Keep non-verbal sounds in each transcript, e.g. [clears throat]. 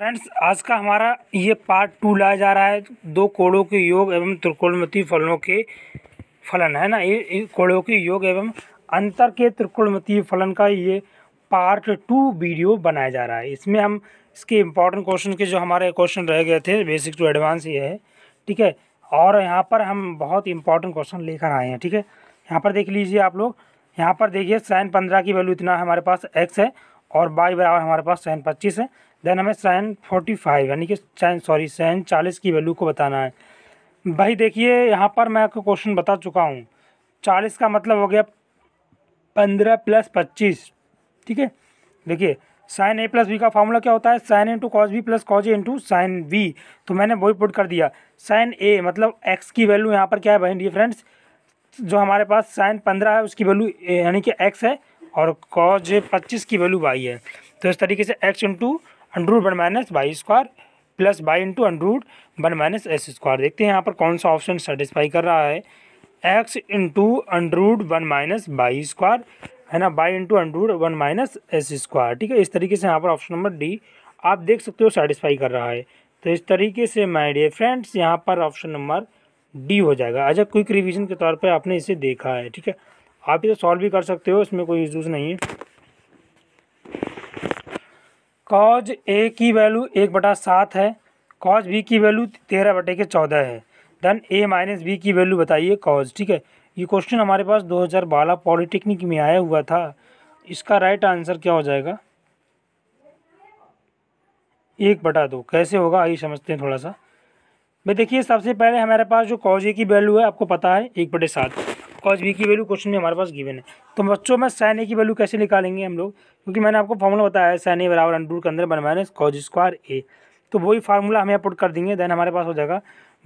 friends आज का हमारा ये पार्ट टू लाया जा रहा है दो कोड़ों के योग एवं त्रिकोणमती फलनों के फलन है ना ये कोड़ों के योग एवं अंतर के त्रिकोणमती फलन का ये पार्ट टू वीडियो बनाया जा रहा है इसमें हम इसके इम्पोर्टेंट क्वेश्चन के जो हमारे क्वेश्चन रह गए थे बेसिक टू एडवांस ये है ठीक है और यहाँ पर हम बहुत इंपॉर्टेंट क्वेश्चन लेकर आए हैं ठीक है यहाँ पर देख लीजिए आप लोग यहाँ पर देखिए साइन पंद्रह की वैल्यू इतना हमारे पास एक्स है और बाई बराबर हमारे पास साइन पच्चीस है देन हमें साइन फोर्टी फाइव यानी कि साइन सॉरी साइन चालीस की वैल्यू को बताना है भाई देखिए यहाँ पर मैं आपको क्वेश्चन बता चुका हूँ चालीस का मतलब हो गया पंद्रह प्लस पच्चीस ठीक है देखिए साइन ए प्लस बी का फॉर्मूला क्या होता है sine into cos B plus cos A into sine B तो मैंने वही पुट कर दिया साइन ए मतलब एक्स की वैल्यू यहाँ पर क्या है भाई फ्रेंड्स जो हमारे पास साइन पंद्रह है उसकी वैल्यू यानी कि एक्स है और कॉज पच्चीस की वैल्यू वाई है तो इस तरीके से X into under root one minus Y square plus Y into under root one minus S square देखते हैं यहाँ पर कौन सा ऑप्शन सेटिस्फाई कर रहा है X into under root one minus Y square है ना Y into under root one minus S square ठीक है इस तरीके से यहाँ पर ऑप्शन नंबर डी आप देख सकते हो सेटिस्फाई कर रहा है तो इस तरीके से माय डियर फ्रेंड्स यहाँ पर ऑप्शन नंबर डी हो जाएगा अच्छा क्विक रिवीजन के तौर पे आपने इसे देखा है ठीक है आप इसे सॉल्व भी कर सकते हो इसमें कोई इशूज़ नहीं है कॉज ए की वैल्यू एक बटा सात है कॉज बी की वैल्यू तेरह बटे के चौदह है देन ए माइनस बी की वैल्यू बताइए कॉज ठीक है ये क्वेश्चन हमारे पास दो हज़ार बारह पॉलिटेक्निक में आया हुआ था इसका राइट आंसर क्या हो जाएगा एक बटा दो कैसे होगा आइए समझते हैं थोड़ा सा भाई देखिए सबसे पहले हमारे पास जो कॉज ए की वैल्यू है आपको पता है एक बटे सात कॉज बी की वैल्यू क्वेश्चन में हमारे पास गिवन है तो बच्चों में साइन ए की वैल्यू कैसे निकालेंगे हम लोग क्योंकि मैंने आपको फॉर्मूला बताया है साइन ए बराबर अंडूर के अंदर one minus cos square A तो वही फार्मूला हम यहाँ पुट कर देंगे देन हमारे पास हो जाएगा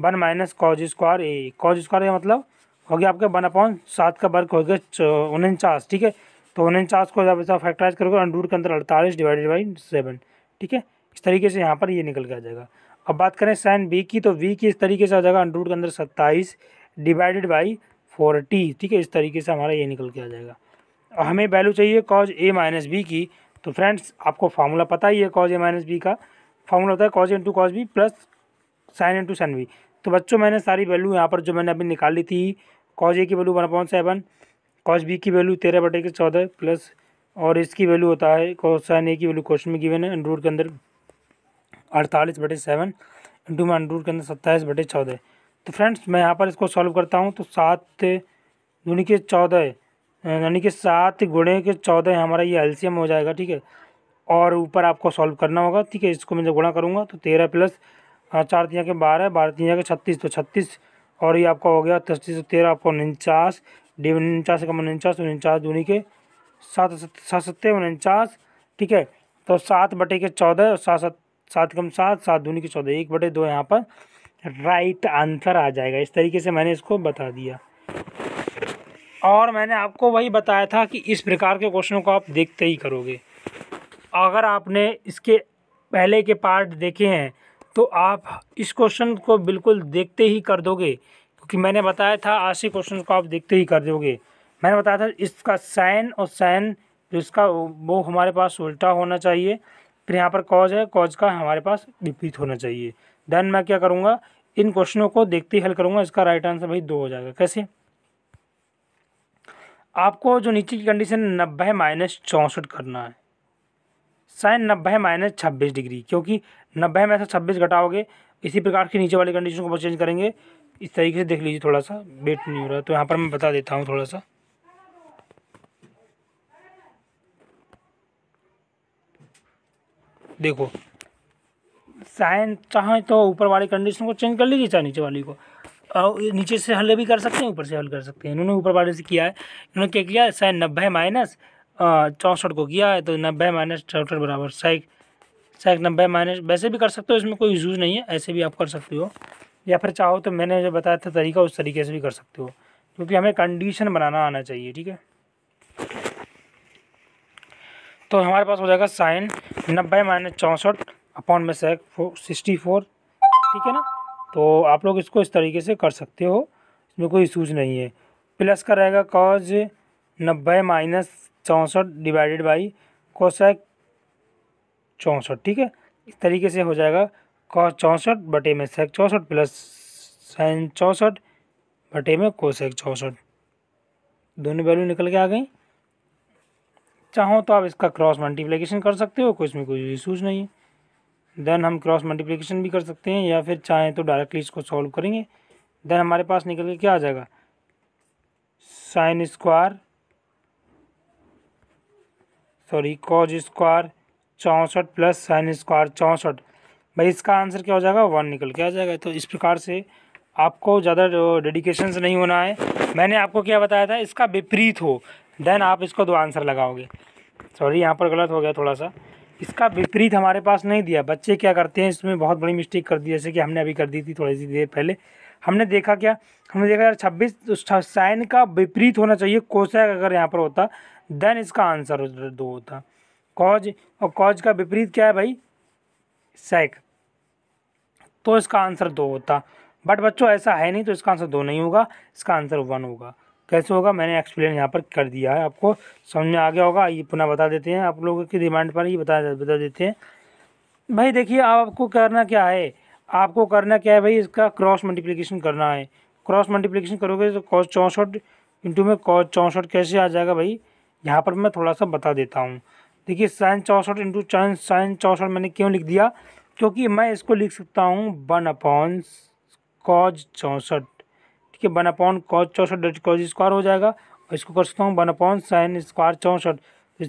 one minus cos square A cos square का मतलब हो गया आपका वन अपॉन सात का वर्ग हो गया उनचास ठीक है तो उनचास को जब फैक्टराइज करोगे अंडूर के अंदर अड़तालीस डिवाइडेड बाई सेवन ठीक है इस तरीके से यहाँ पर ये निकल के आ जाएगा अब बात करें साइन बी की तो वी की इस तरीके से आ जाएगा अंडूर के अंदर सत्ताईस डिवाइडेड बाई फोर्टी ठीक है इस तरीके से हमारा ये निकल के आ जाएगा हमें वैल्यू चाहिए कॉज ए माइनस बी की तो फ्रेंड्स आपको फार्मूला पता ही है कॉज ए माइनस बी का फार्मूला होता है cos into cos B plus sine into sine B तो बच्चों मैंने सारी वैल्यू यहाँ पर जो मैंने अभी निकाल ली थी कॉज ए की value one point seven cos B की वैल्यू तेरह बटे के चौदह प्लस और इसकी वैल्यू होता है कॉज साइन ए की वैल्यू क्वेश्चन में गिवन है अंडरूट के अंदर अड़तालीस बटे सेवन इंटू में अंडरूट के अंदर सत्ताईस बटे चौदह तो फ्रेंड्स मैं यहाँ पर इसको सॉल्व करता हूँ तो सात यानी के चौदह यानी कि सात गुणे के चौदह हमारा ये एलसीएम हो जाएगा ठीक है और ऊपर आपको सॉल्व करना होगा ठीक है इसको मैं जब गुणा करूँगा तो तेरह प्लस चार तीन के बारह बारह तीन के छत्तीस तो छत्तीस और ये आपका हो गया छत्तीस तो तेरह आपको उनचास डी उनचास कम उनचास तो उनचास दूनी के सात सात सत्ते तो उनचास ठीक है तो सात बटे के चौदह सात सात सात कम सात सात दूनी के चौदह एक बटे दो यहाँ पर राइट आंसर आ जाएगा इस तरीके से मैंने इसको बता दिया और मैंने आपको वही बताया था कि इस प्रकार के क्वेश्चनों को आप देखते ही करोगे अगर आपने इसके पहले के पार्ट देखे हैं तो आप इस क्वेश्चन को बिल्कुल देखते ही कर दोगे क्योंकि मैंने बताया था आज से क्वेश्चन को आप देखते ही कर दोगे मैंने बताया था इसका साइन और साइन जो इसका वो हमारे पास उल्टा होना चाहिए फिर यहाँ पर कॉज है कॉज का हमारे पास विपरीत होना चाहिए देन मैं क्या करूँगा इन क्वेश्चनों को देखते ही हल करूँगा इसका राइट आंसर भाई दो हो जाएगा कैसे आपको जो नीचे की कंडीशन नब्बे माइनस चौंसठ करना है साइन नब्बे माइनस छब्बीस डिग्री क्योंकि नब्बे में से छब्बीस घटाओगे इसी प्रकार की नीचे वाली कंडीशन को चेंज करेंगे इस तरीके से देख लीजिए थोड़ा सा वेट नहीं हो रहा तो यहाँ पर मैं बता देता हूँ थोड़ा सा देखो साइन चाहें तो ऊपर वाली कंडीशन को चेंज कर लीजिए चाहे नीचे वाली को और नीचे से हल भी कर सकते हैं ऊपर से हल कर सकते हैं इन्होंने ऊपर वाले से किया है इन्होंने क्या किया साइन नब्बे माइनस चौंसठ को किया है तो नब्बे माइनस चौंसठ बराबर साइक साइक नब्बे माइनस वैसे भी कर सकते हो इसमें कोई यूज़ नहीं है ऐसे भी आप कर सकते हो या फिर चाहो तो मैंने जो बताया था तरीका उस तरीके से भी कर सकते हो क्योंकि हमें कंडीशन बनाना आना चाहिए ठीक है तो हमारे पास हो जाएगा साइन नब्बे माइनस चौंसठ अपॉन में सेक सिक्सटी फोर ठीक है ना तो आप लोग इसको इस तरीके से कर सकते हो इसमें कोई इशूज नहीं है प्लस का रहेगा कॉज नब्बे माइनस चौंसठ डिवाइडेड बाई कोसेक चौंसठ ठीक है इस तरीके से हो जाएगा कॉस चौंसठ बटे में सेक चौंसठ प्लस साइन चौंसठ बटे में कोसैक चौंसठ दोनों वैल्यू निकल के आ गई चाहो तो आप इसका क्रॉस मल्टीप्लिकेशन कर सकते हो कोई इसमें कोई इशूज़ नहीं है देन हम क्रॉस मल्टीप्लिकेशन भी कर सकते हैं या फिर चाहें तो डायरेक्टली इसको सॉल्व करेंगे देन हमारे पास निकल के क्या आ जाएगा sine square sorry cos square चौंसठ प्लस साइन स्क्वायर चौंसठ भाई इसका आंसर क्या हो जाएगा वन निकल के आ जाएगा तो इस प्रकार से आपको ज़्यादा डेडिकेशन से नहीं होना है मैंने आपको क्या बताया था इसका विपरीत हो देन आप इसको दो आंसर लगाओगे सॉरी यहाँ पर गलत हो गया थोड़ा सा इसका विपरीत हमारे पास नहीं दिया बच्चे क्या करते हैं इसमें बहुत बड़ी मिस्टेक कर दी जैसे कि हमने अभी कर दी थी थोड़ी सी देर पहले हमने देखा क्या हमने देखा यार छब्बीस साइन का विपरीत होना चाहिए कोशैक अगर यहाँ पर होता देन इसका आंसर दो होता कॉज और कॉज का विपरीत क्या है भाई सैक तो इसका आंसर दो होता बट बच्चों ऐसा है नहीं तो इसका आंसर दो नहीं होगा इसका आंसर वन होगा कैसे होगा मैंने एक्सप्लेन यहाँ पर कर दिया है आपको समझ में आ गया होगा ये पुनः बता देते हैं आप लोगों की डिमांड पर ये बता बता देते हैं भाई देखिए आपको करना क्या है आपको करना क्या है भाई इसका क्रॉस मल्टीप्लिकेशन करना है क्रॉस मल्टीप्लिकेशन करोगे तो कॉस चौंसठ इंटू में कॉस चौंसठ कैसे आ जाएगा भाई यहाँ पर मैं थोड़ा सा बता देता हूँ देखिए साइन चौंसठ इंटू चाइन साइन चौंसठ मैंने क्यों लिख दिया क्योंकि मैं इसको लिख सकता हूँ वन अपॉन कॉज चौंसठ ठीक है वन अपॉन कॉज चौंसठ डेट कॉज स्क्वायर हो जाएगा और इसको कर सकता हूँ वन अपॉन साइन स्क्वायर चौंसठ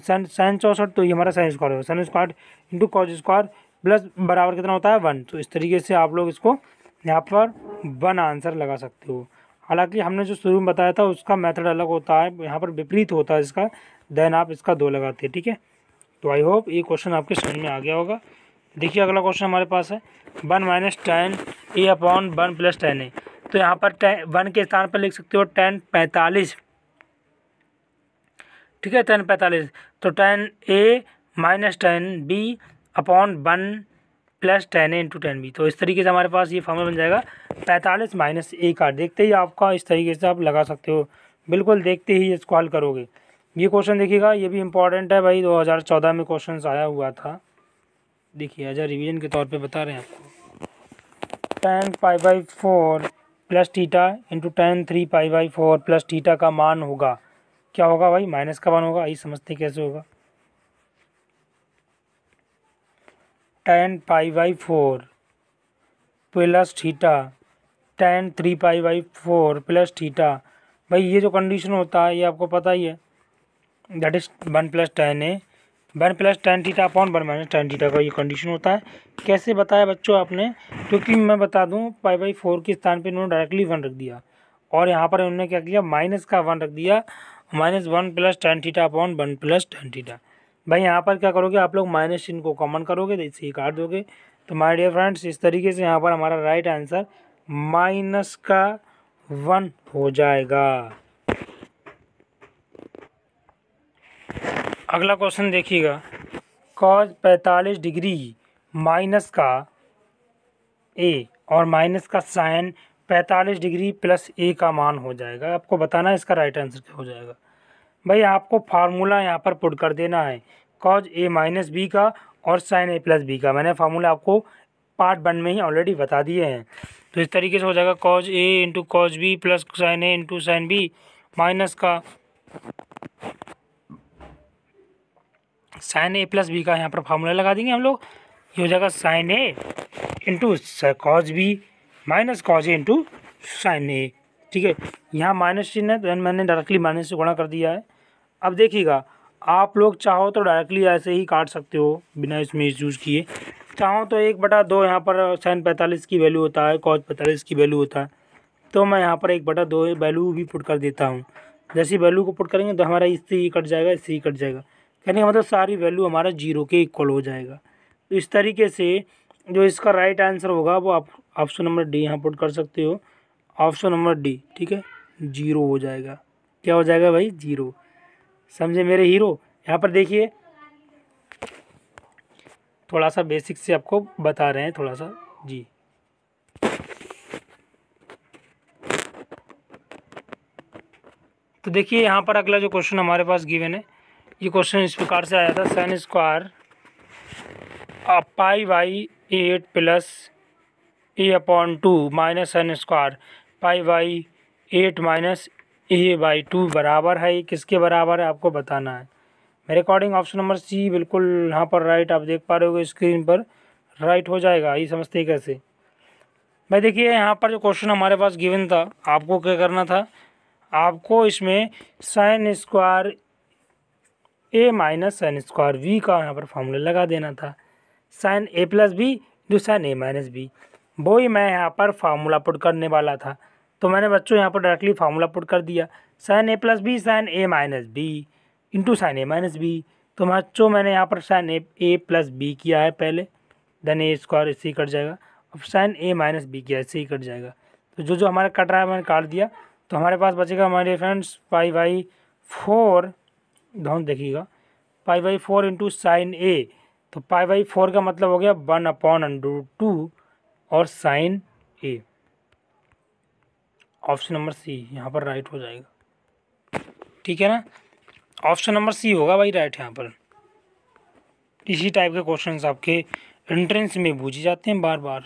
साइन साइन चौंसठ तो ये हमारा साइन स्क्वायर होगा sine square into cos square plus बराबर कितना होता है वन तो इस तरीके से आप लोग इसको यहाँ पर वन आंसर लगा सकते हो हालांकि हमने जो शुरू में बताया था उसका मेथड अलग होता है यहाँ पर विपरीत होता है इसका देन आप इसका दो लगाते हैं ठीक है तो आई होप ये क्वेश्चन आपके समझ में आ गया होगा देखिए अगला क्वेश्चन हमारे पास है one minus tan A upon one plus tan A तो यहाँ पर टेन वन के स्थान पर लिख सकते हो टेन पैंतालीस ठीक है टेन पैंतालीस तो tan A minus tan B upon one plus tan A into tan B तो इस तरीके से हमारे पास ये फॉर्मूला बन जाएगा पैंतालीस माइनस ए का देखते ही आपका इस तरीके से आप लगा सकते हो बिल्कुल देखते ही इसको हल करोगे ये क्वेश्चन देखिएगा ये भी इंपॉर्टेंट है भाई 2014 में क्वेश्चन आया हुआ था देखिए अजय रिवीजन के तौर पे बता रहे हैं आपको tan five by four plus theta into tan three pi by four plus theta का मान होगा क्या होगा भाई माइनस का मान होगा आइए समझते कैसे होगा tan pi by four plus theta tan three pi by four plus theta भाई ये जो कंडीशन होता है ये आपको पता ही है that is one plus tan A one plus tan theta upon one minus tan theta का ये कंडीशन होता है कैसे बताया बच्चों आपने क्योंकि तो मैं बता दूं पाई बाई फोर के स्थान पे इन्होंने डायरेक्टली वन रख दिया और यहाँ पर उन्होंने क्या किया माइनस का वन रख दिया minus one plus tan theta upon one plus tan theta भाई यहाँ पर क्या करोगे आप लोग माइनस इनको कॉमन करोगे तो इससे काट दोगे तो माय डियर फ्रेंड्स इस तरीके से यहाँ पर हमारा राइट आंसर माइनस का वन हो जाएगा अगला क्वेश्चन देखिएगा कॉज पैंतालीस डिग्री माइनस का ए और माइनस का साइन पैंतालीस डिग्री प्लस ए का मान हो जाएगा आपको बताना है इसका राइट आंसर क्या हो जाएगा भाई आपको फार्मूला यहाँ पर पुट कर देना है कॉज ए माइनस बी का और साइन ए प्लस बी का मैंने फार्मूला आपको पार्ट वन में ही ऑलरेडी बता दिए हैं तो इस तरीके से हो जाएगा cos A into cos B plus sine A into sine B minus का साइन ए प्लस बी का यहाँ पर फार्मूला लगा देंगे हम लोग ये हो जाएगा sine A into cos B minus cos A into sine A ठीक है यहाँ माइनस चिन्ह है तो मैंने डायरेक्टली माइनस से गुणा कर दिया है अब देखिएगा आप लोग चाहो तो डायरेक्टली ऐसे ही काट सकते हो बिना इसमें यूज़ किए चाहो तो एक बटा दो यहाँ पर साइन पैंतालीस की वैल्यू होता है कॉज पैंतालीस की वैल्यू होता है तो मैं यहाँ पर एक बटा दो वैल्यू भी पुट कर देता हूँ जैसे वैल्यू को पुट करेंगे तो हमारा इससे ही कट जाएगा इससे ही कट जाएगा यानी मतलब सारी वैल्यू हमारा जीरो के इक्वल हो जाएगा तो इस तरीके से जो इसका राइट आंसर होगा वो आप ऑप्शन नंबर डी यहाँ पुट कर सकते हो ऑप्शन नंबर डी ठीक है जीरो हो जाएगा क्या हो जाएगा भाई जीरो समझे मेरे हीरो यहाँ पर देखिए थोड़ा सा बेसिक से आपको बता रहे हैं थोड़ा सा जी तो देखिए यहाँ पर अगला जो क्वेश्चन हमारे पास गिवन है ये क्वेश्चन इस प्रकार से आया था sine square pi by eight plus A upon two minus sine square pi by eight minus A by two बराबर है ये किसके बराबर है आपको बताना है मेरे अकॉर्डिंग ऑप्शन नंबर सी बिल्कुल यहाँ पर राइट आप देख पा रहे हो स्क्रीन पर राइट हो जाएगा ये समझते कैसे भाई देखिए यहाँ पर जो क्वेश्चन हमारे पास गिवन था आपको क्या करना था आपको इसमें sine square A minus sine square B का यहाँ पर फॉर्मूला लगा देना था साइन ए प्लस बी जो साइन ए माइनस बी वो ही मैं यहाँ पर फार्मूला पुट करने वाला था तो मैंने बच्चों यहाँ पर डायरेक्टली फार्मूला पुट कर दिया sine A plus B sine A minus B into sine A minus B तो बच्चों मैंने यहाँ पर sine A A plus B किया है पहले देन ए स्क्वायर इसी कट जाएगा अब साइन ए माइनस बी किया इससे ही कट जाएगा तो जो जो हमारा कट रहा है मैंने काट दिया तो हमारे पास बचेगा हमारे फ्रेंड्स वाई वाई फोर ध्यान देखिएगा pi by four into sine A तो पाई बाई फोर का मतलब हो गया वन अपॉन अंडर टू और sine A option number C यहाँ पर राइट हो जाएगा ठीक है ना ऑप्शन नंबर सी होगा भाई राइट यहाँ पर इसी टाइप के क्वेश्चंस आपके एंट्रेंस में पूछे जाते हैं बार बार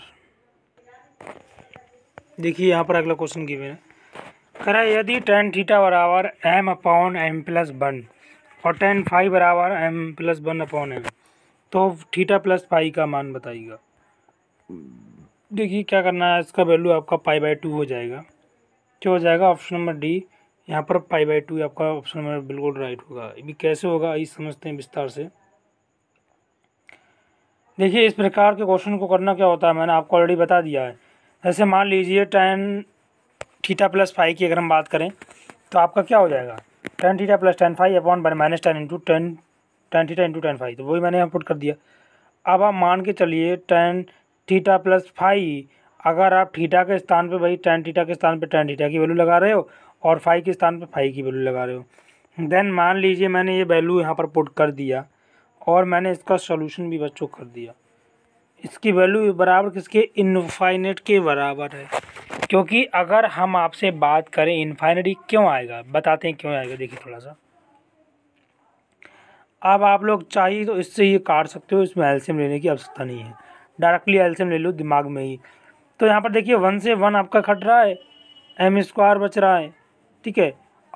देखिए यहाँ पर अगला क्वेश्चन की मैंने करा यदि टेन थीटा बराबर M upon M plus one और टेन फाइव बराबर M plus one upon M तो थीटा प्लस फाई का मान बताइएगा देखिए क्या करना है इसका वैल्यू आपका पाई बाई टू हो जाएगा क्या हो जाएगा ऑप्शन नंबर डी यहाँ पर पाई बाई टू आपका ऑप्शन नंबर बिल्कुल राइट होगा ये कैसे होगा ये समझते हैं विस्तार से देखिए इस प्रकार के क्वेश्चन को करना क्या होता है मैंने आपको ऑलरेडी बता दिया है जैसे मान लीजिए टेन थीटा प्लस फाइव की अगर हम बात करें तो आपका क्या हो जाएगा tan theta plus tan five upon one minus tan into tan tan theta into tan five तो वही मैंने यहाँ पुट कर दिया अब आप मान के चलिए टेन थीटा प्लस फाइव अगर आप थीटा के स्थान पे भाई टेन थीटा के स्थान पे टेन थीटा की वैल्यू लगा रहे हो और फाइव के स्थान पे फाइव की वैल्यू लगा रहे हो देन मान लीजिए मैंने ये वैल्यू यहाँ पर पुट कर दिया और मैंने इसका सोल्यूशन भी बच्चों कर दिया इसकी वैल्यू बराबर किसके इनफाइनेट के बराबर है क्योंकि अगर हम आपसे बात करें इन्फाइनरी क्यों आएगा बताते हैं क्यों आएगा देखिए थोड़ा सा अब आप लोग चाहिए तो इससे ये काट सकते हो इसमें एल्शियम लेने की आवश्यकता नहीं है डायरेक्टली एल्शियम ले लो दिमाग में ही तो यहाँ पर देखिए वन से वन आपका खट रहा है एम स्क्वायर बच रहा है ठीक है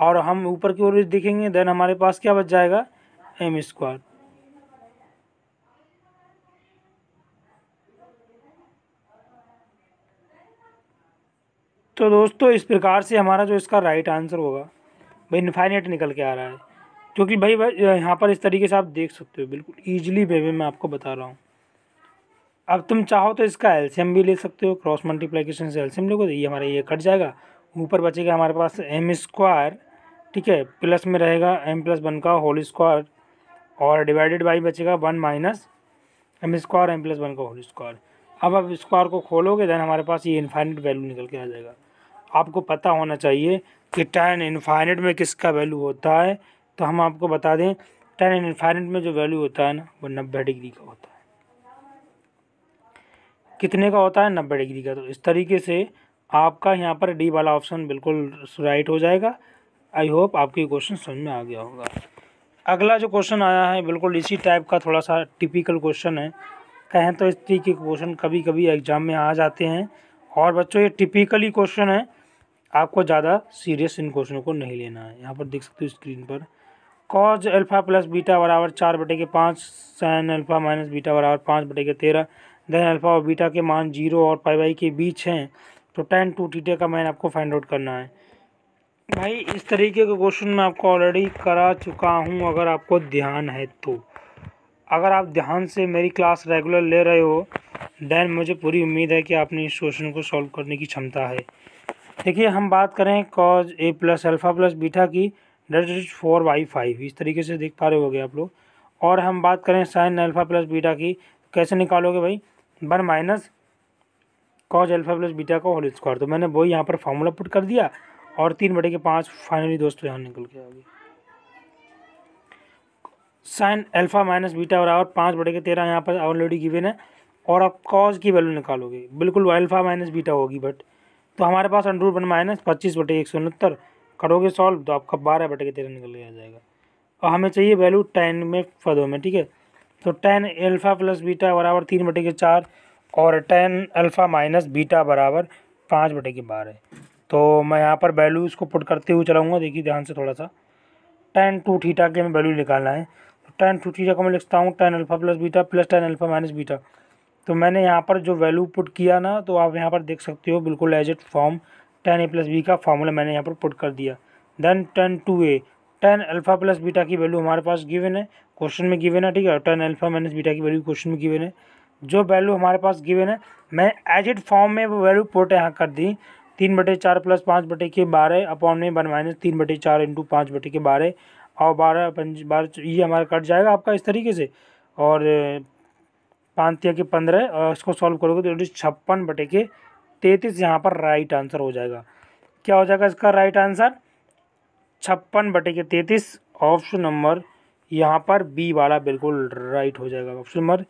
और हम ऊपर की ओर देखेंगे देन हमारे पास क्या बच जाएगा एम स्क्वायर तो दोस्तों इस प्रकार से हमारा जो इसका राइट आंसर होगा भाई इन्फाइनेट निकल के आ रहा है क्योंकि भाई, भाई यहाँ पर इस तरीके से आप देख सकते हो बिल्कुल ईजिली वे में आपको बता रहा हूँ अब तुम चाहो तो इसका एल्शियम भी ले सकते हो क्रॉस मल्टीप्लिकेशन से एल्शियम लोगे तो ये हमारा ये कट जाएगा ऊपर बचेगा हमारे पास एम स्क्वायर ठीक है प्लस में रहेगा एम प्लस वन का होल स्क्वायर और डिवाइडेड बाई बचेगा one minus M square M plus one का होल स्क्वायर अब आप स्क्वायर को खोलोगे देन हमारे पास ये इन्फाइनट वैल्यू निकल के आ जाएगा आपको पता होना चाहिए कि टेन इन्फाइनट में किसका वैल्यू होता है तो हम आपको बता दें टेन इन्फाइनट में जो वैल्यू होता है ना वो नब्बे डिग्री का होता है कितने का होता है नब्बे डिग्री का तो इस तरीके से आपका यहाँ पर डी वाला ऑप्शन बिल्कुल राइट हो जाएगा आई होप आपके क्वेश्चन समझ में आ गया होगा अगला जो क्वेश्चन आया है बिल्कुल इसी टाइप का थोड़ा सा टिपिकल क्वेश्चन है कहें तो इस तरीके के क्वेश्चन कभी कभी एग्ज़ाम में आ जाते हैं और बच्चों ये टिपिकली क्वेश्चन है आपको ज़्यादा सीरियस इन क्वेश्चनों को नहीं लेना है यहाँ पर देख सकते हो स्क्रीन पर कॉज अल्फा प्लस बीटा बराबर चार बटे के पाँच सैन अल्फा माइनस बीटा बराबर पाँच बटे के तेरह देन अल्फा और बीटा के मान जीरो और पाई बाई के बीच हैं तो टेन टू टीटे का मैंने आपको फाइंड आउट करना है भाई इस तरीके के क्वेश्चन मैं आपको ऑलरेडी करा चुका हूँ अगर आपको ध्यान है तो अगर आप ध्यान से मेरी क्लास रेगुलर ले रहे हो देन मुझे पूरी उम्मीद है कि आपने इस क्वेश्चन को सॉल्व करने की क्षमता है देखिए हम बात करें cos A plus alpha plus beta की डेट इज फोर बाई फाइव इस तरीके से देख पा रहे होगे आप लोग और हम बात करें साइन अल्फ़ा प्लस बीटा की कैसे निकालोगे भाई one minus cos alpha plus beta का होल स्क्वायर तो मैंने वही यहाँ पर फार्मूला पुट कर दिया और तीन बटे के पाँच फाइनली दोस्तों यहाँ निकल के आ गए साइन अल्फ़ा माइनस बीटा बराबर पाँच बटे के तेरह यहाँ पर ऑलरेडी गिवेन है और आप कॉज की वैल्यू निकालोगे बिल्कुल अल्फ़ा माइनस बीटा होगी बट तो हमारे पास अंडर रूट वन माइनस पच्चीस बटे एक सौ उनहत्तर करोगे सॉल्व तो आपका बारह बटे के तेरह निकल के आ जाएगा और हमें चाहिए वैल्यू टेन में पदों में ठीक है तो टेन एल्फ़ा प्लस बीटा बराबर तीन बटे के चार और टेन अल्फ़ा माइनस बीटा बराबर पाँच बटे के बारह तो मैं यहाँ पर वैल्यू इसको पुट करते हुए चलाऊँगा देखिए ध्यान से थोड़ा सा टेन टू थीटा के हमें वैल्यू निकालना है तो टेन टू थीटा को मैं लिखता हूँ tan alpha plus beta plus tan alpha minus beta तो मैंने यहाँ पर जो वैल्यू पुट किया ना तो आप यहाँ पर देख सकते हो बिल्कुल as it form tan A plus B का फॉर्मूला मैंने यहाँ पर पुट कर दिया then tan two A tan alpha plus beta की वैल्यू हमारे पास गिवन है क्वेश्चन में गिवन है ठीक है टेन अल्फ़ा माइनस बीटा की वैल्यू क्वेश्चन में गिवन है जो वैल्यू हमारे पास गिवन है मैं एज इट फॉर्म में वो वैल्यू पुट यहाँ कर दी तीन बटे चार प्लस पाँच बटे के बारह अपॉन में वन माइनस तीन बटे चार इंटू पाँच बटे के बारह और बारह पंच बारह ये हमारा कट जाएगा आपका इस तरीके से और पाँच तिया के पंद्रह और इसको सॉल्व करोगे तो इट छप्पन बटे के तैंतीस यहाँ पर राइट आंसर हो जाएगा क्या हो जाएगा इसका राइट आंसर छप्पन बटे के तैंतीस ऑप्शन नंबर यहाँ पर बी वाला बिल्कुल राइट हो जाएगा ऑप्शन नंबर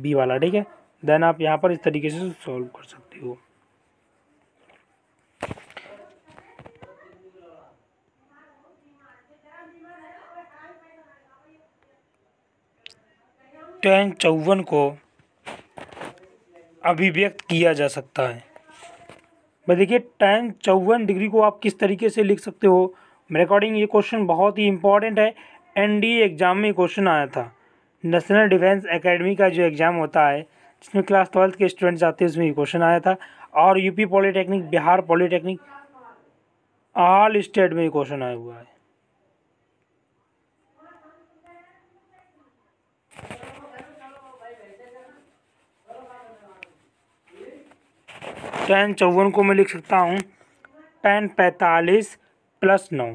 बी वाला ठीक है देन आप यहाँ पर इस तरीके से सॉल्व कर सकते हो टेन चौवन को अभिव्यक्त किया जा सकता है भाई देखिए टैन चौवन डिग्री को आप किस तरीके से लिख सकते हो रिकॉर्डिंग ये क्वेश्चन बहुत ही इंपॉर्टेंट है डी एग्ज़ाम में क्वेश्चन आया था नेशनल डिफेंस एकेडमी का जो एग्ज़ाम होता है जिसमें क्लास ट्वेल्थ के स्टूडेंट्स आते हैं उसमें ये क्वेश्चन आया था और UP polytechnic Bihar polytechnic all state में ये क्वेश्चन आया हुआ है टेन चौवन को मैं लिख सकता हूँ टेन पैंतालीस प्लस नौ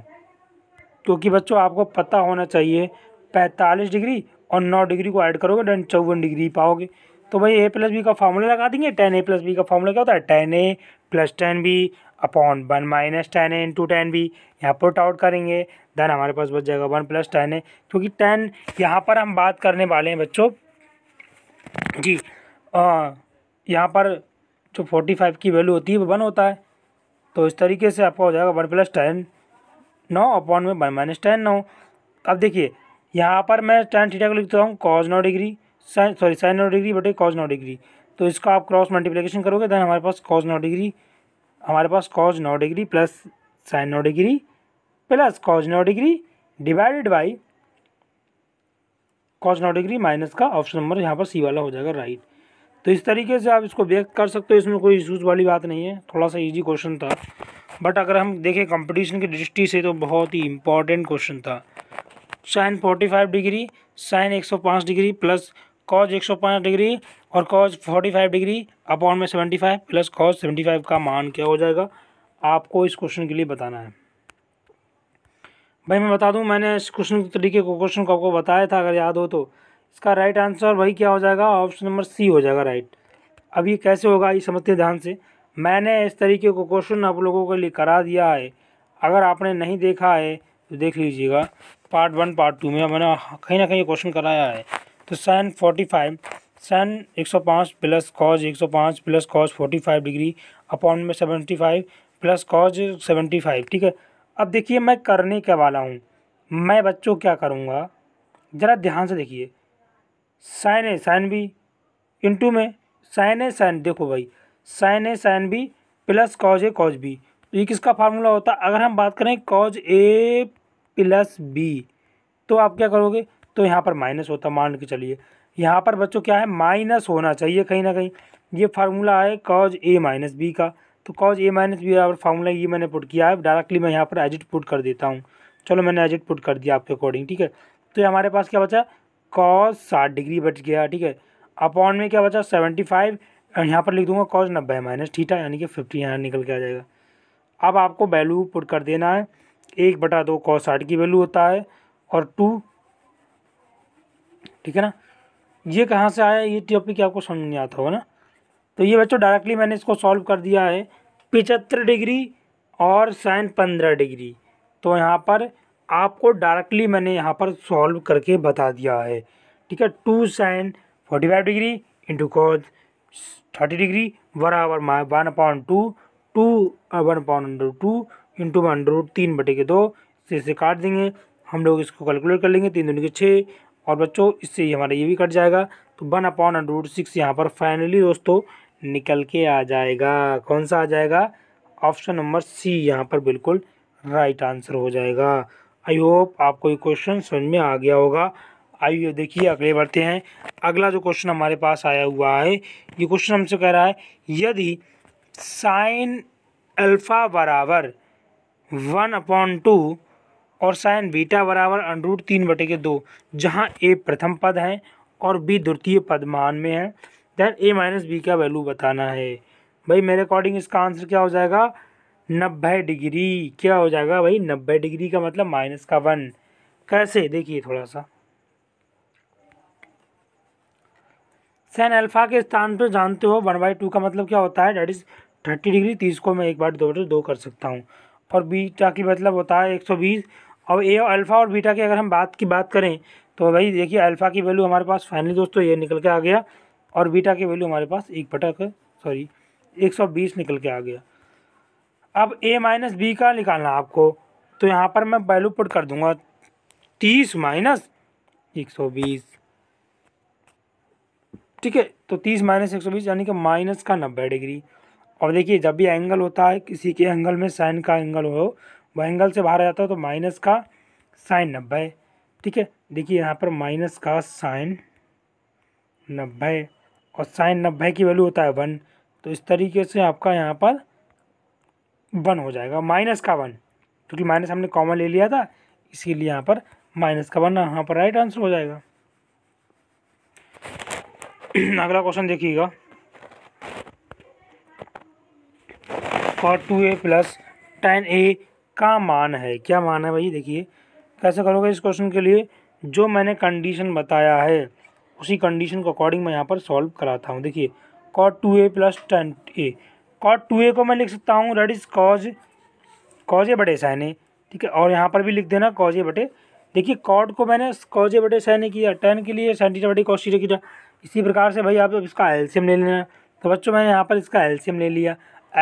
क्योंकि बच्चों आपको पता होना चाहिए पैंतालीस डिग्री और नौ डिग्री को ऐड करोगे टेन चौवन डिग्री पाओगे तो भाई ए प्लस बी का फार्मूला लगा देंगे टेन ए प्लस बी का फार्मूला क्या होता है tan A plus tan B upon one minus tan A into tan B यहाँ पुट आउट करेंगे देन हमारे पास बच जाएगा वन प्लस टेन ए क्योंकि टेन यहाँ पर हम बात करने वाले हैं बच्चों जी यहाँ पर जो फोर्टी फाइव की वैल्यू होती है वो वन होता है तो इस तरीके से आपका हो जाएगा वन प्लस टेन नौ अपॉन में वन माइनस टेन नौ अब देखिए यहाँ पर मैं टेन थीटा को लिखता हूँ कॉज नौ डिग्री साइन सॉरी साइन नौ डिग्री बटे कॉज नौ डिग्री तो इसका आप क्रॉस मल्टीप्लिकेशन करोगे दैन हमारे पास कॉज नौ डिग्री हमारे पास कॉज नौ डिग्री प्लस साइन नौ डिग्री प्लस कॉज नौ डिग्री डिवाइडेड बाई कॉज नौ डिग्री माइनस का ऑप्शन नंबर यहाँ पर सी वाला हो जाएगा राइट तो इस तरीके से आप इसको व्यक्त कर सकते हो इसमें कोई इशूज़ वाली बात नहीं है थोड़ा सा ईजी क्वेश्चन था बट अगर हम देखें कंपटीशन की दृष्टि से तो बहुत ही इंपॉर्टेंट क्वेश्चन था sine forty five degree sine एक सौ पाँच डिग्री प्लस कॉज एक सौ पाँच डिग्री और cos forty five degree upon में seventy five plus cos seventy five का मान क्या हो जाएगा आपको इस क्वेश्चन के लिए बताना है भाई मैं बता दूँ मैंने इस क्वेश्चन तरीके को क्वेश्चन को आपको बताया था अगर याद हो तो इसका राइट आंसर वही क्या हो जाएगा ऑप्शन नंबर सी हो जाएगा राइट अब ये कैसे होगा ये समझते हैं ध्यान से मैंने इस तरीके को क्वेश्चन आप लोगों के लिए करा दिया है अगर आपने नहीं देखा है तो देख लीजिएगा पार्ट वन पार्ट टू में मैंने कहीं ना कहीं क्वेश्चन कराया है तो साइन फोर्टी फाइव साइन एक सौ पाँच प्लस कॉज एक सौ पाँच plus cos forty five degree upon में seventy five plus cos seventy five ठीक है अब देखिए मैं करने के वाला हूँ मैं बच्चों क्या करूँगा ज़रा ध्यान से देखिए sine A sine B into में साइन ए साइन देखो भाई sine A sine B plus cos A cos B तो ये किसका फार्मूला होता है अगर हम बात करें कॉज ए प्लस बी तो आप क्या करोगे तो यहाँ पर माइनस होता मान के चलिए यहाँ पर बच्चों क्या है माइनस होना चाहिए कहीं ना कहीं ये फार्मूला है कॉज ए माइनस बी का तो कॉज ए माइनस बी बराबर फार्मूला ये मैंने पुट किया है डायरेक्टली मैं यहाँ पर एजिट पुट कर देता हूँ चलो मैंने एजिट पुट कर दिया आपके अकॉर्डिंग ठीक है तो ये हमारे पास क्या बचा कॉस साठ डिग्री बच गया ठीक है अपॉन में क्या बचा सेवेंटी फाइव एंड यहाँ पर लिख दूंगा कॉस नब्बे माइनस थीटा यानी कि फिफ्टी यहाँ निकल के आ जाएगा अब आपको वैल्यू पुट कर देना है एक बटा दो कॉस साठ की वैल्यू होता है और टू ठीक है ना ये कहाँ से आया ये टॉपिक आपको समझ नहीं आता होगा ना तो ये बच्चों डायरेक्टली मैंने इसको सॉल्व कर दिया है पिचहत्तर डिग्री और साइन पंद्रह डिग्री तो यहाँ पर आपको डायरेक्टली मैंने यहाँ पर सॉल्व करके बता दिया है ठीक है two sine forty five degree into cos thirty degree बराबर माइ one point two two one point under two into one root तीन बटे के दो इसे इसे काट देंगे हम लोग इसको कैलकुलेट कर लेंगे तीन दिन के छः और बच्चों इससे ही हमारा ये भी कट जाएगा तो one upon under root six यहाँ पर फाइनली दोस्तों निकल के आ जाएगा कौन सा आ जाएगा ऑप्शन नंबर सी यहाँ पर बिल्कुल राइट आंसर हो जाएगा आई होप आपको ये क्वेश्चन समझ में आ गया होगा आइए देखिए अगले बढ़ते हैं अगला जो क्वेश्चन हमारे पास आया हुआ है ये क्वेश्चन हमसे कह रहा है यदि साइन अल्फ़ा बराबर वन अपॉन टू और साइन बीटा बराबर अनरूट तीन बटे के दो जहाँ ए प्रथम पद है और बी द्वितीय पद मान में है देन ए माइनस बी का वैल्यू बताना है भाई मेरे अकॉर्डिंग इसका आंसर क्या हो जाएगा नब्बे डिग्री क्या हो जाएगा भाई नब्बे डिग्री का मतलब माइनस का वन कैसे देखिए थोड़ा सा सैन अल्फा के स्थान पर जानते हो वन बाई टू का मतलब क्या होता है डेट इज़ थर्टी डिग्री तीस को मैं एक बार दो दो कर सकता हूँ और बीटा की मतलब होता है एक सौ बीस और ए अल्फ़ा और बीटा की अगर हम बात की बात करें तो भाई देखिए अल्फ़ा की वैल्यू हमारे पास फाइनली दोस्तों ये निकल के आ गया और बीटा की वैल्यू हमारे पास एक बटा सॉरी एक सौ बीस निकल के आ गया अब ए माइनस बी का निकालना है आपको तो यहाँ पर मैं वैल्यू पुट कर दूंगा तीस माइनस एक सौ बीस ठीक है तो तीस माइनस एक सौ बीस यानी कि माइनस का नब्बे डिग्री और देखिए जब भी एंगल होता है किसी के एंगल में साइन का एंगल हो वह एंगल से बाहर आ जाता है तो माइनस का साइन नब्बे ठीक है देखिए यहाँ पर माइनस का साइन नब्बे और साइन नब्बे की वैल्यू होता है वन तो इस तरीके से आपका यहाँ पर वन हो जाएगा माइनस का वन क्योंकि माइनस हमने कॉमन ले लिया था इसीलिए यहाँ पर माइनस का वन यहाँ पर राइट आंसर हो जाएगा [clears throat] अगला क्वेश्चन देखिएगा और two A plus tan A का मान है क्या मान है भाई देखिए कैसे करोगे इस क्वेश्चन के लिए जो मैंने कंडीशन बताया है उसी कंडीशन को अकॉर्डिंग मैं यहाँ पर सॉल्व कराता हूँ देखिए cot two A plus tan A cot two A को मैं लिख सकता हूँ that is cos cos A बटे साइन ए ठीक है और यहाँ पर भी लिख देना कॉज ए बटे देखिए कॉट को मैंने कॉज ए बटे साइन ए किया टेन के लिए साइन टीटा बटे कॉस टीटा किया इसी प्रकार से भाई आप इसका एल्शियम ले लेना तो बच्चों मैंने यहाँ पर इसका एल्शियम ले लिया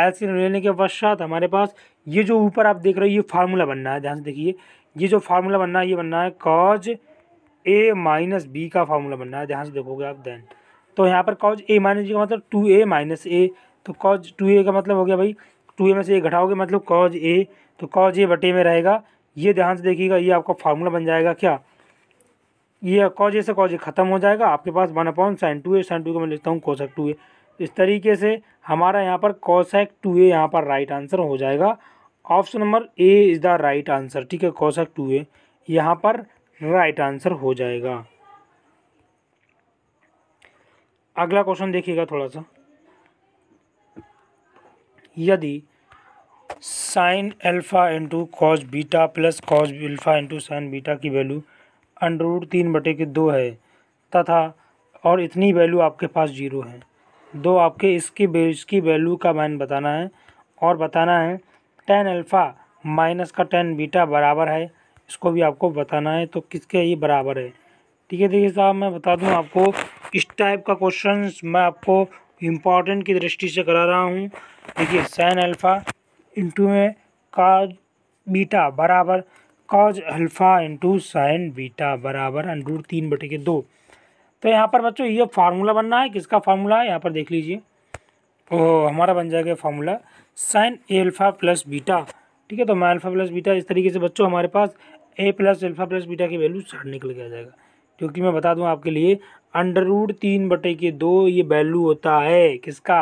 एल्शियम लेने के पश्चात हमारे पास ये जो ऊपर आप देख रहे हो ये फार्मूला बनना है ध्यान से देखिए ये जो फार्मूला बनना है ये बनना है कॉज ए माइनस बी का फार्मूला बनना है ध्यान से देखोगे आप देन तो यहाँ पर कॉज ए माइनस बी का मतलब टू ए माइनस ए तो कॉज टू ए का मतलब हो गया भाई टू ए में से ए घटाओगे मतलब कॉज ए तो कॉज ए बटे में रहेगा ये ध्यान से देखिएगा ये आपका फार्मूला बन जाएगा क्या ये कॉज ए से कॉज ए ख़त्म हो जाएगा आपके पास one upon sine two A sine two का मैं लिखता हूँ कोशक टू ए इस तरीके से हमारा यहाँ पर कॉशेक टू ए यहाँ पर राइट आंसर हो जाएगा option number A is the right answer ठीक है कॉशेक टू ए यहाँ पर राइट आंसर हो जाएगा अगला क्वेश्चन देखिएगा थोड़ा सा यदि sine alpha into cos beta plus cos alpha into sine beta की वैल्यू अंडर रूट तीन बटे के दो है तथा और इतनी वैल्यू आपके पास जीरो है दो आपके इसकी इसकी वैल्यू का मैन बताना है और बताना है टेन अल्फ़ा माइनस का टेन बीटा बराबर है इसको भी आपको बताना है तो किसके ये बराबर है ठीक है देखिए साहब मैं बता दूँ आपको इस टाइप का क्वेश्चन मैं आपको इम्पॉर्टेंट की दृष्टि से करा रहा हूँ देखिए साइन अल्फ़ा इंटू में काज बीटा बराबर cos alpha into sine beta बराबर अंडूर तीन बटे के दो तो यहाँ पर बच्चों ये फार्मूला बनना है किसका फार्मूला है यहाँ पर देख लीजिए ओ हमारा बन जाएगा formula sine A alpha plus beta ठीक है तो मैं अल्फ़ा प्लस बीटा इस तरीके से बच्चों हमारे पास A plus alpha plus beta की वैल्यू साठ निकल के आ जाएगा क्योंकि मैं बता दूं आपके लिए अंडर रूट तीन बटे के दो ये वैल्यू होता है किसका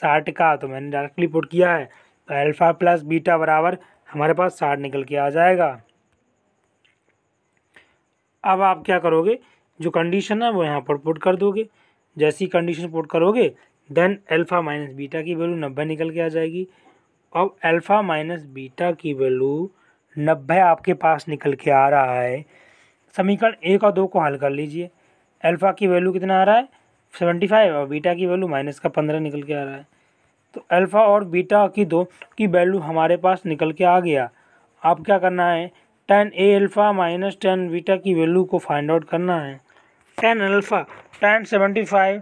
साठ का तो मैंने डायरेक्टली पुट किया है तो अल्फ़ा प्लस बीटा बराबर हमारे पास साठ निकल के आ जाएगा अब आप क्या करोगे जो कंडीशन है वो यहाँ पर पुट कर दोगे जैसी कंडीशन पुट करोगे देन अल्फ़ा माइनस बीटा की वैल्यू नब्बे निकल के आ जाएगी अब अल्फ़ा माइनस बीटा की वैल्यू नब्बे आपके पास निकल के आ रहा है समीकरण एक और दो को हल कर लीजिए अल्फ़ा की वैल्यू कितना आ रहा है सेवेंटी फाइव और बीटा की वैल्यू माइनस का पंद्रह निकल के आ रहा है तो अल्फ़ा और बीटा की दो की वैल्यू हमारे पास निकल के आ गया आप क्या करना है tan A alpha minus tan beta की वैल्यू को फाइंड आउट करना है tan alpha tan seventy five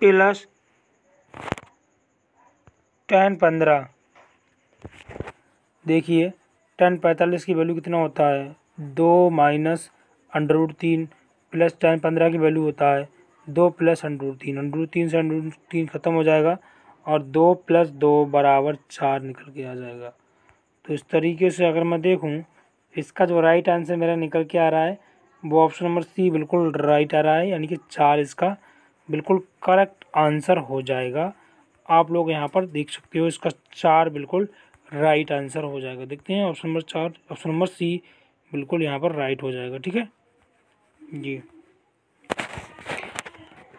plus ten पंद्रह देखिए टेन पैंतालीस की वैल्यू कितना होता है दो माइनस अंडरवुड तीन प्लस टेन पंद्रह की वैल्यू होता है दो प्लस अंडरूट तीन अंडरूट तीन से अंडरूट तीन ख़त्म हो जाएगा और दो प्लस दो बराबर चार निकल के आ जाएगा तो इस तरीके से अगर मैं देखूँ इसका जो राइट आंसर मेरा निकल के आ रहा है वो ऑप्शन नंबर सी बिल्कुल राइट आ रहा है यानी कि चार इसका बिल्कुल करेक्ट आंसर हो जाएगा आप लोग यहाँ पर देख सकते हो इसका चार बिल्कुल राइट आंसर हो जाएगा देखते हैं ऑप्शन नंबर चार ऑप्शन नंबर सी बिल्कुल यहाँ पर राइट हो जाएगा ठीक है जी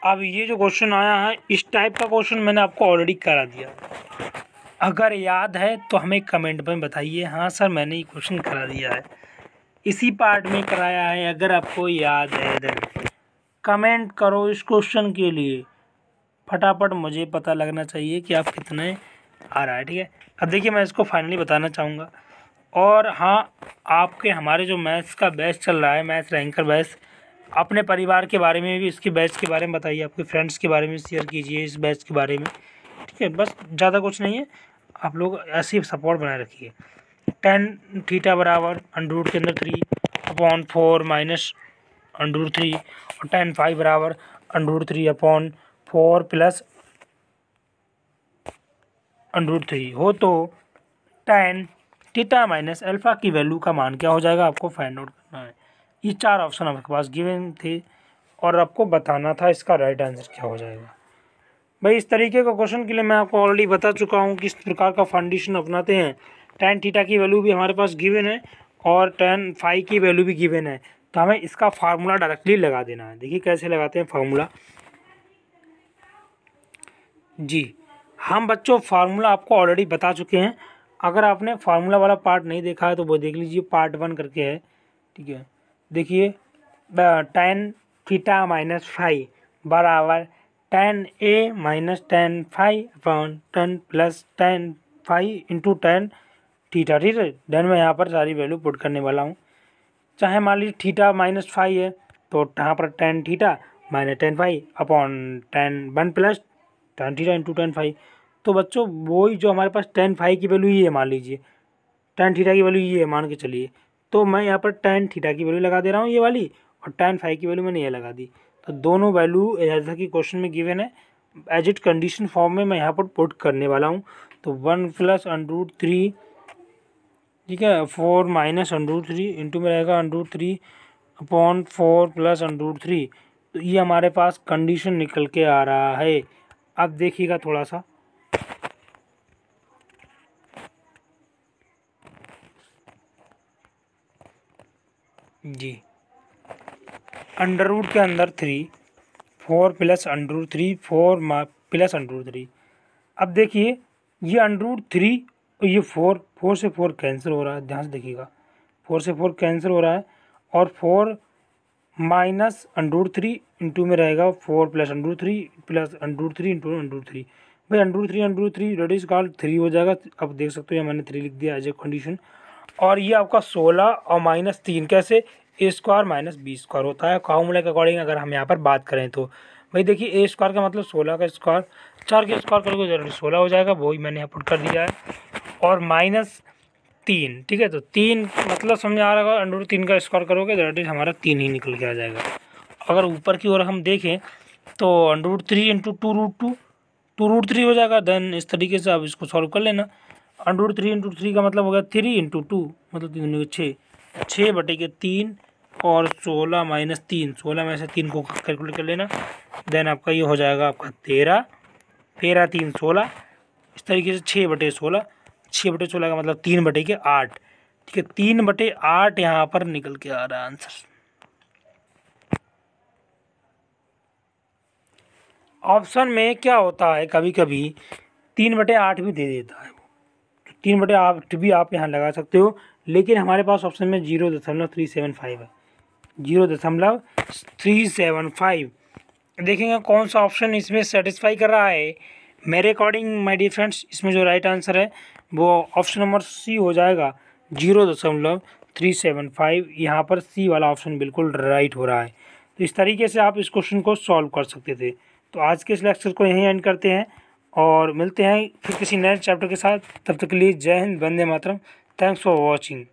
अब ये जो क्वेश्चन आया है इस टाइप का क्वेश्चन मैंने आपको ऑलरेडी करा दिया अगर याद है तो हमें कमेंट में बताइए हाँ सर मैंने ये क्वेश्चन करा दिया है इसी पार्ट में कराया है अगर आपको याद है इधर कमेंट करो इस क्वेश्चन के लिए फटाफट मुझे पता लगना चाहिए कि आप कितने आ रहा है ठीक है अब देखिए मैं इसको फाइनली बताना चाहूँगा और हाँ आपके हमारे जो मैथ्स का बेस्ट चल रहा है मैथ्स रैंकर बेस्ट अपने परिवार के बारे में भी इसके बैच के बारे में बताइए आपके फ्रेंड्स के बारे में शेयर कीजिए इस बैच के बारे में ठीक है बस ज़्यादा कुछ नहीं है आप लोग ऐसी सपोर्ट बनाए रखिए टेन थीटा बराबर अंडरूट के अंदर three upon four minus under root three और टेन फाइव बराबर under root three upon four plus under root three हो तो टेन थीटा माइनस अल्फ़ा की वैल्यू का मान क्या हो जाएगा आपको फाइंड आउट ये चार ऑप्शन आपके पास गिवन थे और आपको बताना था इसका राइट आंसर क्या हो जाएगा भाई इस तरीके का क्वेश्चन के लिए मैं आपको ऑलरेडी बता चुका हूँ किस प्रकार का फाउंडेशन अपनाते हैं टेन थीटा की वैल्यू भी हमारे पास गिवन है और टेन फाइव की वैल्यू भी गिवन है तो हमें इसका फार्मूला डायरेक्टली लगा देना है देखिए कैसे लगाते हैं फार्मूला जी हम बच्चों फार्मूला आपको ऑलरेडी बता चुके हैं अगर आपने फार्मूला वाला पार्ट नहीं देखा है तो वो देख लीजिए पार्ट वन करके है ठीक है देखिए टेन थीटा माइनस फाइव बराबर tan A minus tan five upon tan plus tan five into tan theta ठीक है देन मैं यहाँ पर सारी वैल्यू पुट करने वाला हूँ चाहे मान लीजिए थीटा माइनस फाइव है तो यहाँ पर tan theta minus tan five upon tan one plus tan theta into tan five तो बच्चों वही जो हमारे पास टेन फाइव की वैल्यू ये है मान लीजिए टेन थीटा की वैल्यू ये है मान के चलिए तो मैं यहाँ पर टेन थीटा की वैल्यू लगा दे रहा हूँ ये वाली और टेन फाइव की वैल्यू मैंने ये लगा दी तो दोनों वैल्यू जैसा कि क्वेश्चन में गिवन है एज इट कंडीशन फॉर्म में मैं यहाँ पर पुट करने वाला हूँ तो वन प्लस अंडरूट थ्री ठीक है four minus under root three into में रहेगा under root three upon four plus under root three तो ये हमारे पास कंडीशन निकल के आ रहा है अब देखिएगा थोड़ा सा जी अंडर रूट के अंदर three four plus under root three four plus under root three अब देखिए ये अंडर रूट थ्री और ये फोर फोर से फोर कैंसिल हो रहा है ध्यान से देखिएगा फोर से फोर कैंसिल हो रहा है और four minus under root three into में रहेगा four plus under root three plus under root three into under root three भाई अंडरूट थ्री अंडरूट थ्री रेडिस कार्ड थ्री हो जाएगा अब देख सकते हो मैंने थ्री लिख दिया एज ए कंडीशन और ये आपका सोलह और माइनस तीन कैसे A square minus B square होता है फॉर्मूले के अकॉर्डिंग अगर हम यहाँ पर बात करें तो भाई देखिए ए स्क्वायर का मतलब सोलह का स्क्वायर चार के स्क्वायर करोगे तो जरूर सोलह हो जाएगा वही मैंने यहाँ पुट कर दिया है और माइनस तीन ठीक है तो तीन मतलब समझ आ रहा है अंडर तीन का स्क्वायर करोगे तो दैट हमारा तीन ही निकल के आ जाएगा अगर ऊपर की ओर हम देखें तो under three into two root two two root three हो जाएगा देन इस तरीके से आप इसको सॉल्व कर लेना अंडर थ्री इंटू थ्री का मतलब हो गया थ्री इंटू टू मतलब तीन दूनी छः छः बटे के तीन और सोलह माइनस तीन सोलह माइनस तीन को कैलकुलेट कर लेना देन आपका ये हो जाएगा आपका तेरह तेरह तीन सोलह इस तरीके से छः बटे सोलह छः बटे सोलह का मतलब तीन बटे के आठ ठीक है तीन बटे आठ यहाँ पर निकल के आ रहा है आंसर ऑप्शन में क्या होता है कभी कभी तीन बटे आठ भी दे देता है तीन बटे आठ भी आप यहाँ लगा सकते हो लेकिन हमारे पास ऑप्शन में जीरो दशमलव थ्री सेवन फाइव है जीरो दशमलव थ्री सेवन फाइव देखेंगे कौन सा ऑप्शन इसमें सेटिस्फाई कर रहा है मेरे अकॉर्डिंग माई डियर फ्रेंड्स इसमें जो राइट आंसर है वो ऑप्शन नंबर सी हो जाएगा जीरो दशमलव थ्री सेवन फाइव यहाँ पर सी वाला ऑप्शन बिल्कुल राइट हो रहा है तो इस तरीके से आप इस क्वेश्चन को सॉल्व कर सकते थे तो आज के इस लेक्चर को यहीं एंड करते हैं और मिलते हैं फिर किसी नए चैप्टर के साथ तब तक के लिए जय हिंद वंदे मातरम थैंक्स फॉर वॉचिंग